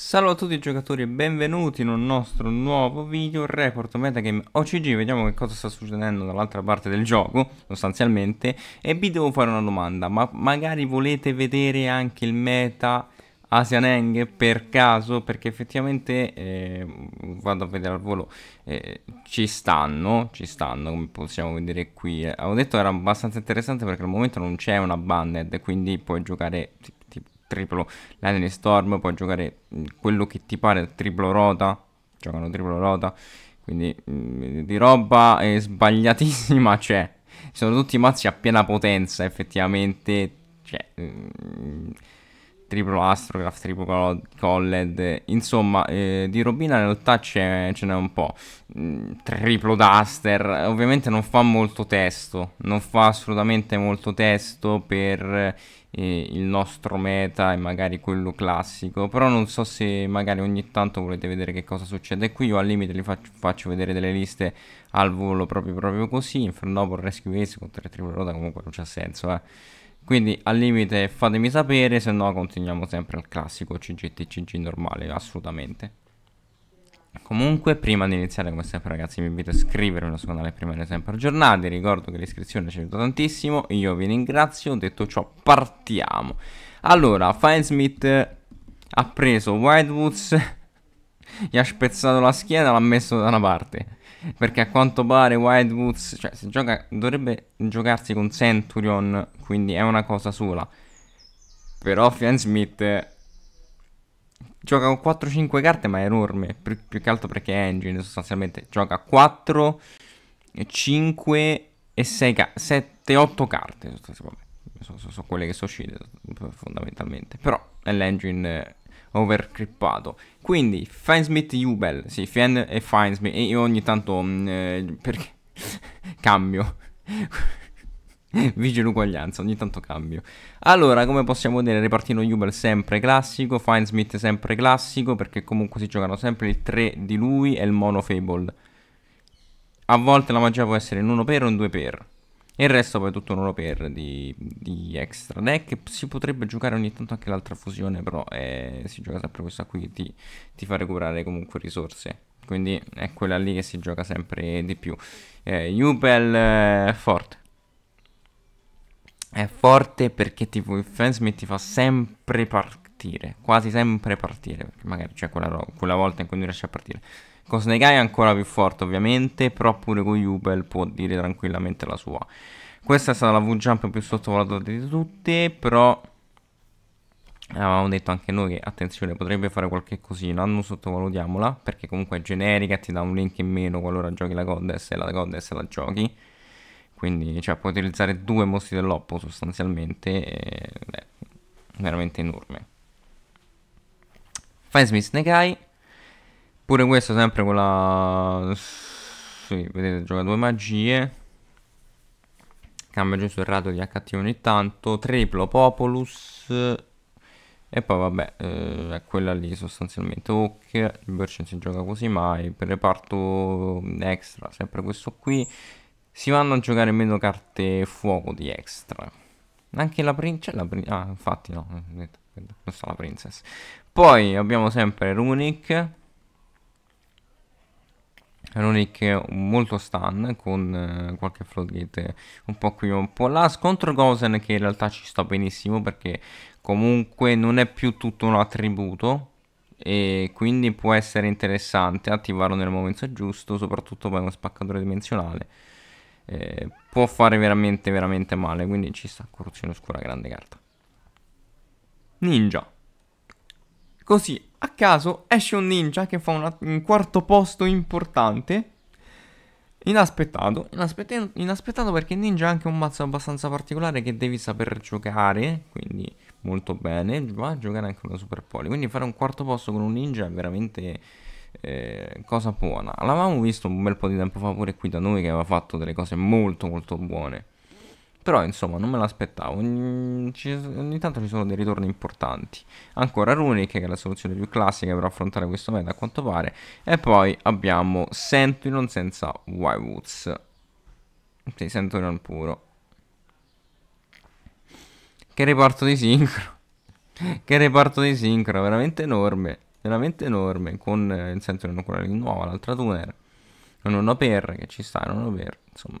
Salve a tutti i giocatori e benvenuti in un nostro nuovo video report metagame OCG Vediamo che cosa sta succedendo dall'altra parte del gioco sostanzialmente E vi devo fare una domanda Ma magari volete vedere anche il meta Asian Hang per caso perché effettivamente eh, vado a vedere al volo eh, ci stanno ci stanno come possiamo vedere qui eh, avevo detto era abbastanza interessante perché al momento non c'è una banned quindi puoi giocare triplo. Lightning Storm puoi giocare mm, quello che ti pare, triplo rota, giocano triplo rota, quindi mh, mm, di roba eh, sbagliatissima c'è. Cioè, sono tutti mazzi a piena potenza effettivamente, cioè, mh, mm, triplo Astrograph, triplo Colled, insomma eh, di robina in realtà ce n'è un po', mm, triplo Duster, ovviamente non fa molto testo, non fa assolutamente molto testo per eh, il nostro meta e magari quello classico però non so se magari ogni tanto volete vedere che cosa succede qui io al limite li faccio, faccio vedere delle liste al volo proprio, proprio così Infernopo, Rescue Ace con 3 Triple Rota comunque non c'ha senso eh quindi al limite fatemi sapere se no continuiamo sempre al classico CGT CG normale assolutamente Comunque, prima di iniziare, come sempre, ragazzi, vi invito a iscrivervi al nostro canale primario sempre aggiornati. Ricordo che l'iscrizione ci aiuta tantissimo. Io vi ringrazio. Detto ciò, partiamo. Allora, Finesmith ha preso White gli ha spezzato la schiena, l'ha messo da una parte. Perché a quanto pare White cioè, se gioca, dovrebbe giocarsi con Centurion, quindi è una cosa sola. Però Finesmith Gioca con 4-5 carte, ma è enorme. Più, più che altro perché è engine, sostanzialmente. Gioca 4, 5 e 6 carte. 7, 8 carte. Sostanzialmente. Sono, sono, sono, quelle che sono uscite fondamentalmente. Però è l'engine eh, overcrippato. Quindi Finesmith Jubel, sì, Fien e Finesmith. E io ogni tanto mh, mm, eh, perché cambio. Vige uguaglianza, ogni tanto cambio. Allora, come possiamo vedere, ripartino Jubel sempre classico, Finesmith sempre classico, perché comunque si giocano sempre il 3 di lui e il mono Fable. A volte la magia può essere in 1 per o in 2 per. E il resto poi è tutto un 1 per di, di, extra deck. Si potrebbe giocare ogni tanto anche l'altra fusione, però eh, si gioca sempre questa qui, ti, ti fa recuperare comunque risorse quindi è quella lì che si gioca sempre di più. Eh, Jubel eh, Fort è forte perché tipo il fansmith ti fa sempre partire, quasi sempre partire, perché magari c'è quella, quella, volta in cui non riesce a partire. Con Snegai è ancora più forte ovviamente, però pure con Jubel può dire tranquillamente la sua. Questa è stata la V-Jump più sottovalutata di tutte, però avevamo detto anche noi che attenzione potrebbe fare qualche cosino, non sottovalutiamola, perché comunque è generica, ti dà un link in meno qualora giochi la Goddess e la Goddess la giochi quindi cioè, puoi utilizzare due mostri dell'oppo sostanzialmente e, beh, veramente enorme Finesmith Negai pure questo sempre con la sì, vedete gioca due magie cambia giusto il rato di HT ogni tanto triplo Populus e poi vabbè eh, è quella lì sostanzialmente Hook il Birch si gioca così mai per reparto eh, extra sempre questo qui si vanno a giocare meno carte fuoco di extra. Anche la princessa. Prin ah, infatti, no. Non eh, eh, sta la princess. Poi abbiamo sempre Runic. Runic molto stun con eh, qualche floodgate un po' qui un po' là. Scontro Gosen che in realtà ci sta benissimo perché comunque non è più tutto un attributo e quindi può essere interessante attivarlo nel momento giusto, soprattutto per uno spaccatore dimensionale eh, può fare veramente veramente male quindi ci sta corruzione oscura grande carta ninja così a caso esce un ninja che fa una, un quarto posto importante Inaspettato, inaspettato, inaspettato perché Ninja è anche un mazzo abbastanza particolare che devi saper giocare, quindi molto bene, va a giocare anche una Super Poli, quindi fare un quarto posto con un Ninja è veramente eh, cosa buona. L'avevamo visto un bel po' di tempo fa pure qui da noi che aveva fatto delle cose molto molto buone. Però insomma non me l'aspettavo, ogni, ogni tanto ci sono dei ritorni importanti. Ancora Runic che è la soluzione più classica per affrontare questo meta a quanto pare. E poi abbiamo Sentinel senza Wywoods. Sì, Sentinel puro. Che reparto di sincro. che reparto di sincro, veramente enorme veramente enorme, con eh, nel senso non con la lingua nuova, l'altra tuner, non ho per che ci sta, non ho per, insomma.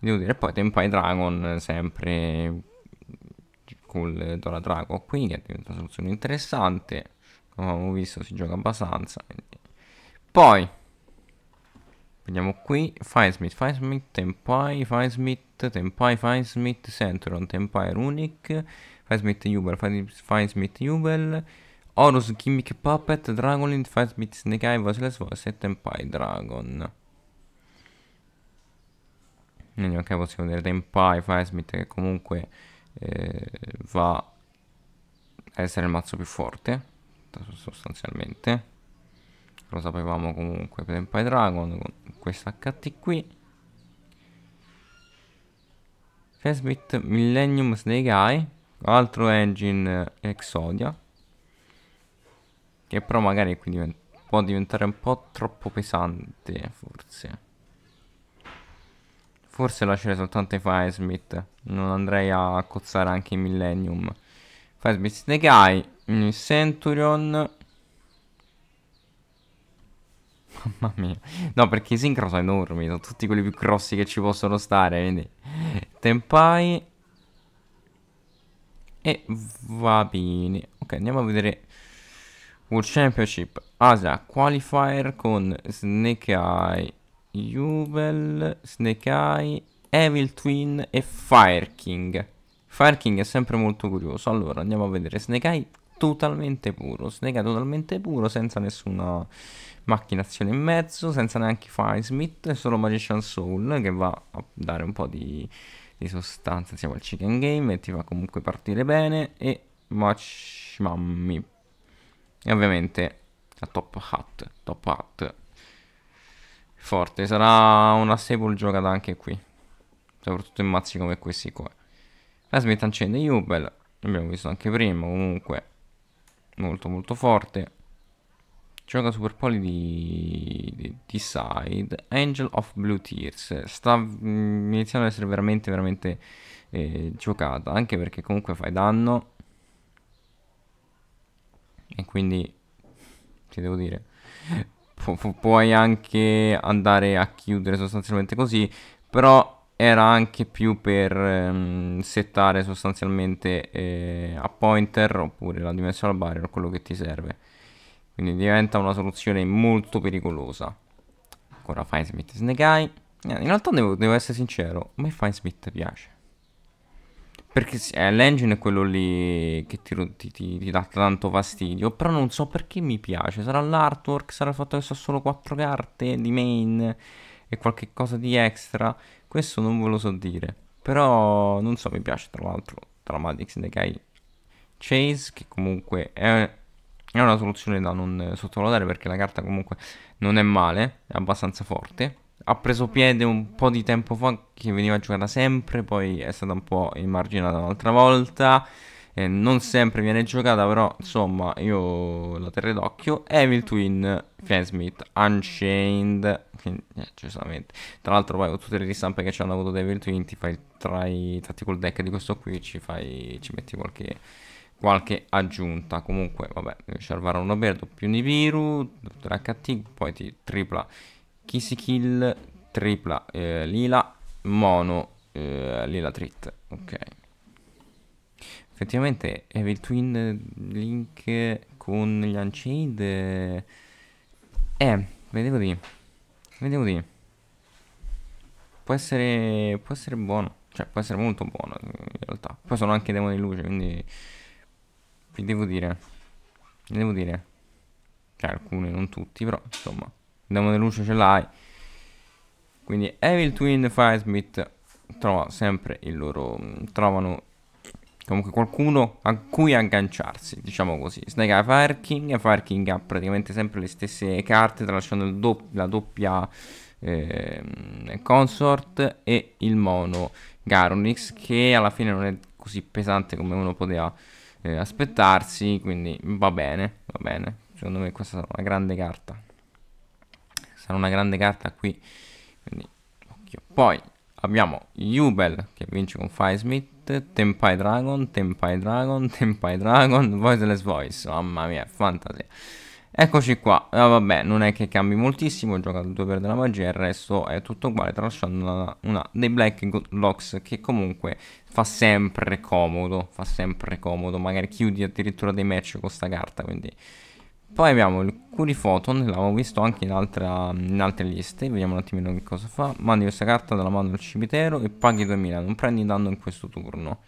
Devo dire, poi Tempai Dragon eh, sempre col Dora Drago qui, che è diventata una soluzione interessante, come abbiamo visto si gioca abbastanza. Poi, vediamo qui, Firesmith, Firesmith, Tempai, Firesmith, Tempai, Firesmith, Centuron, Tempai, Runic, Firesmith, Jubel, Firesmith, Jubel, Horus, Gimmick Puppet, Dragonlin, Fight Beat Snake Eye, Voiceless Voice e Tempai Dragon. Quindi anche possiamo vedere Tempai, Firesmith che comunque eh, va a essere il mazzo più forte, sostanzialmente. Lo sapevamo comunque per Tempai Dragon, con questa HT qui. Firesmith Millennium Snake Eye, altro engine Exodia. Che però magari qui divent può diventare un po' troppo pesante, forse. Forse lasciare soltanto i Firesmith. Non andrei a cozzare anche i Millennium. Firesmith Snake Eye, Centurion... Mamma mia. No, perché i Synchro sono enormi, sono tutti quelli più grossi che ci possono stare, quindi... Tempai... E va bene. Ok, andiamo a vedere World Championship Asia Qualifier con Snake Eye, Jubel, Snake Eye, Evil Twin e Fire King. Fire King è sempre molto curioso. Allora andiamo a vedere Snake Eye totalmente puro, Snake Eye totalmente puro senza nessuna macchinazione in mezzo, senza neanche Fire Smith solo Magician Soul che va a dare un po' di, di sostanza Siamo al Chicken Game e ti fa comunque partire bene e Match Mammy e ovviamente la Top Hat, Top Hat. Forte, sarà una staple giocata anche qui. Soprattutto in mazzi come questi qua. La Smith accende Jubel, l'abbiamo visto anche prima, comunque molto molto forte. Gioca Super poli di, di, di side, Angel of Blue Tears, sta mm, iniziando ad essere veramente veramente eh, giocata, anche perché comunque fai danno e quindi che devo dire pu pu puoi anche andare a chiudere sostanzialmente così però era anche più per ehm, settare sostanzialmente eh, a pointer oppure la dimensional barrier o quello che ti serve quindi diventa una soluzione molto pericolosa ancora Finesmith Snake Eye eh, in realtà devo, devo essere sincero a me Finesmith piace perché eh, l'engine è quello lì che ti, ti, ti, ti, dà tanto fastidio. Però non so perché mi piace. Sarà l'artwork, sarà il fatto che so solo 4 carte di main e qualche cosa di extra. Questo non ve lo so dire. Però non so, mi piace tra l'altro Dramatics Nekai Chase, che comunque è, è una sottovalutare perché la carta comunque non è male, è abbastanza forte ha preso piede un po' di tempo fa che veniva giocata sempre, poi è stata un po' immarginata un'altra volta. Eh, non sempre viene giocata, però insomma io la terrei d'occhio. Evil Twin, Fansmith, Unchained, quindi, eh, giustamente. Tra l'altro poi con tutte le ristampe che ci hanno avuto da Evil Twin ti fai tra i tactical deck di questo qui, ci, fai, ci metti qualche, qualche aggiunta. Comunque vabbè, devi salvare un Oberdo più Nibiru, Dottor HT, poi ti tripla Kissy Kill, tripla eh, lila, mono eh, lila trit. Ok. Effettivamente Evil Twin eh, Link con gli Unchained... Eh, eh vedevo di... Vedevo di... Può essere... Può essere buono. Cioè, può essere molto buono eh, in realtà. Poi sono anche demoni di luce, quindi... Vi devo dire... Vi devo dire... Cioè, alcuni, non tutti, però, insomma... Demone luce ce l'hai. Quindi Evil Twin Firesmith trova sempre il loro... Mm, trovano comunque qualcuno a cui agganciarsi, diciamo così. Snake Eye Fire King, Fire King ha praticamente sempre le stesse carte, tralasciando do la doppia eh, consort e il mono Garonix, che alla fine non è così pesante come uno poteva eh, aspettarsi, quindi va bene, va bene. Secondo me questa è una grande carta sarà una grande carta qui. Quindi, occhio. Poi abbiamo Jubel che vince con Firesmith, Tempai Dragon, Tempai Dragon, Tempai Dragon, Voiceless Voice, mamma mia, fantasia. Eccoci qua, ah, vabbè non è che cambi moltissimo, ho giocato 2 per della magia, il resto è tutto uguale, tralasciando una, una, dei Black Locks che comunque fa sempre comodo, fa sempre comodo, magari chiudi addirittura dei match con questa carta, quindi poi abbiamo il Curifoton, l'avevo visto anche in, altra, in, altre liste, vediamo un attimino che cosa fa. Mandi questa carta dalla mano al cimitero e paghi 2000, non prendi danno in questo turno.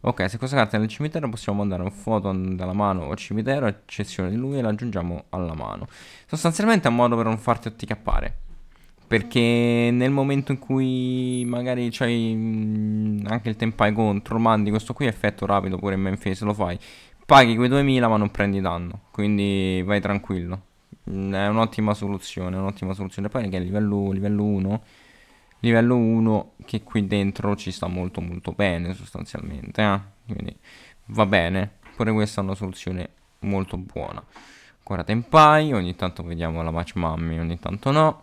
Ok, se questa carta è nel cimitero possiamo mandare un Photon dalla mano al cimitero, eccezione di lui, e la aggiungiamo alla mano. Sostanzialmente è un modo per non farti otticappare. Perché nel momento in cui magari c'hai mm, anche il tempai contro, mandi questo qui effetto rapido pure in main phase, lo fai paghi quei 2000 ma non prendi danno, quindi vai tranquillo. Mm, è un'ottima soluzione, un'ottima soluzione. Poi che è livello, livello 1, livello 1 che qui dentro ci sta molto molto bene sostanzialmente, eh? quindi va bene, pure questa è una soluzione molto buona. Ancora Tempai, ogni tanto vediamo la Match Mummy, ogni tanto no.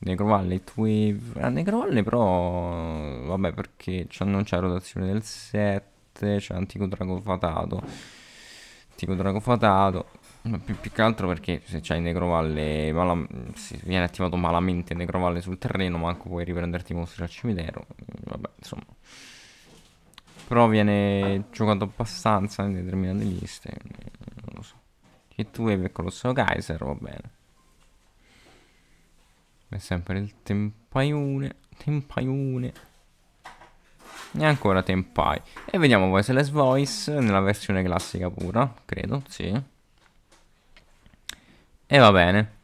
Necrovalle, Twave, ah, Necrovalle però, vabbè perché non c'è rotazione del set forte, c'è l'antico drago fatato. Antico drago fatato. Più, più che altro perché se c'hai Necrovalle, mala, se viene attivato malamente Necrovalle sul terreno, manco puoi riprenderti i mostri al cimitero. Vabbè, insomma. Però viene giocato abbastanza in determinate liste. Non lo so. Che tu e Colosso Kaiser, va bene. È sempre il tempaione. Tempaione e ancora Tempai e vediamo Voiceless Voice nella versione classica pura credo, sì e va bene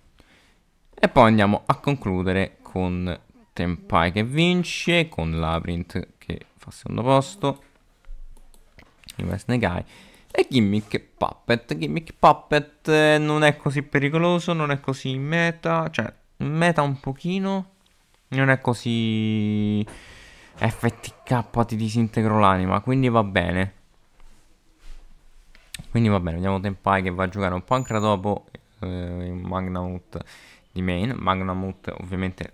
e poi andiamo a concludere con Tempai che vince con Labyrinth che fa secondo posto Invest Negai e Gimmick Puppet Gimmick Puppet eh, non è così pericoloso non è così meta cioè meta un pochino non è così FTK ti disintegro l'anima, quindi va bene. Quindi va bene, vediamo Tempai che va a giocare un po' anche dopo eh, Magnamut di main. Magnamut ovviamente,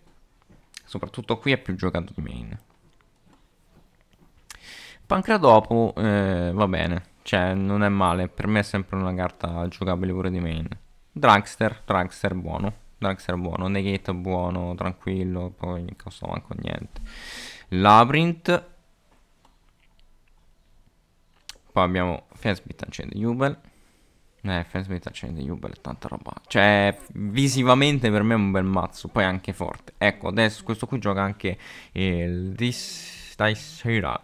soprattutto qui, è più giocato di main. Pancradopo eh, va bene, cioè non è male, per me è sempre una carta giocabile pure di main. Dragster, Dragster buono, Dragster buono, Negate buono, tranquillo, poi non costa manco niente. Labyrinth. Poi abbiamo Fansmith accende Jubel. Eh, Fansmith accende Jubel, tanta roba. Cioè, visivamente per me è un bel mazzo, poi anche forte. Ecco, adesso questo qui gioca anche il This Dice Hero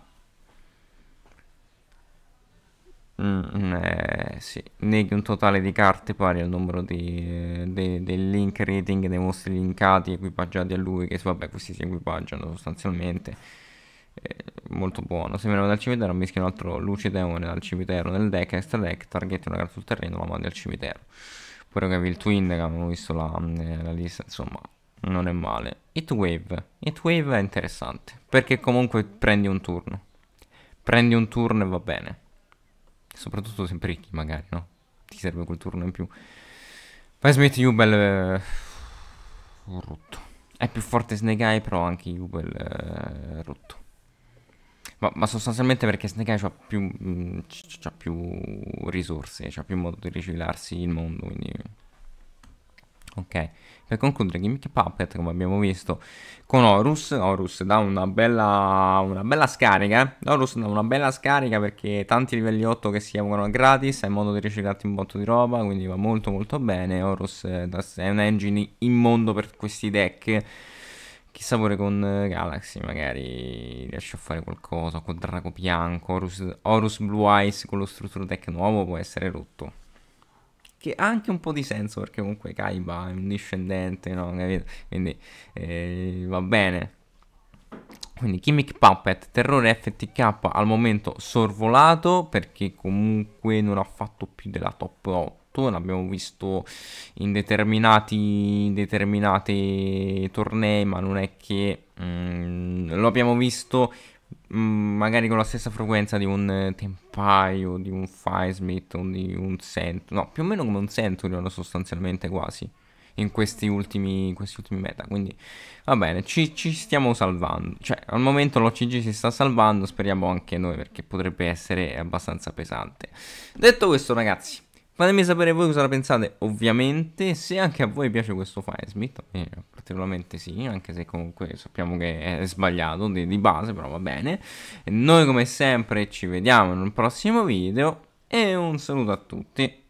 Mm, eh, sì. Neghi un totale di carte pari al numero di, de, eh, del link rating dei mostri linkati equipaggiati a lui, che vabbè questi si equipaggiano sostanzialmente. Eh, molto buono. Se Sembrano dal cimitero, mischia un altro luce demone dal cimitero nel deck, extra deck, targetta una carta sul terreno, la mandi al cimitero. Poi avevi il twin che avevamo visto la, eh, la lista, insomma, non è male. Hitwave. Hitwave è interessante, perché comunque prendi un turno. Prendi un turno e va bene. Soprattutto se precchi, magari, no? Ti serve quel turno in più. Vai smetti Jubel... Eh, rotto. È più forte Snegai, però anche Jubel eh, rotto. Ma, ma, sostanzialmente perché Snegai ha più, mh, mm, più risorse, ha più modo di riciclarsi il mondo, quindi ok per concludere Gimmick Puppet come abbiamo visto con Horus Horus dà una bella, una bella scarica eh? Horus dà una bella scarica perché tanti livelli 8 che si evocano gratis hai modo di riciclarti un botto di roba quindi va molto molto bene Horus eh, è un engine immondo per questi deck Chissà pure con eh, Galaxy magari riesce a fare qualcosa, con Draco Bianco, Horus, Horus Blue Eyes con lo strutturo deck nuovo può essere rotto che ha anche un po' di senso perché comunque Kaiba è un discendente, no? Capito? Quindi eh, va bene. Quindi Kimmick Puppet, terrore FTK al momento sorvolato perché comunque non ha fatto più della top 8 l'abbiamo visto in determinati, determinati tornei, ma non è che mm, lo abbiamo visto Mm, magari con la stessa frequenza di un eh, Tempai o di un Firesmith o di un Centurion, no, più o meno come un Centurion sostanzialmente quasi in questi ultimi, questi ultimi meta, quindi va bene, ci, ci, stiamo salvando, cioè al momento l'OCG si sta salvando, speriamo anche noi perché potrebbe essere abbastanza pesante. Detto questo ragazzi, Fatemi sapere voi cosa ne pensate, ovviamente, se anche a voi piace questo Firesmith, eh, particolarmente sì, anche se comunque sappiamo che è sbagliato di, di base, però va bene. E noi come sempre ci vediamo in un prossimo video e un saluto a tutti.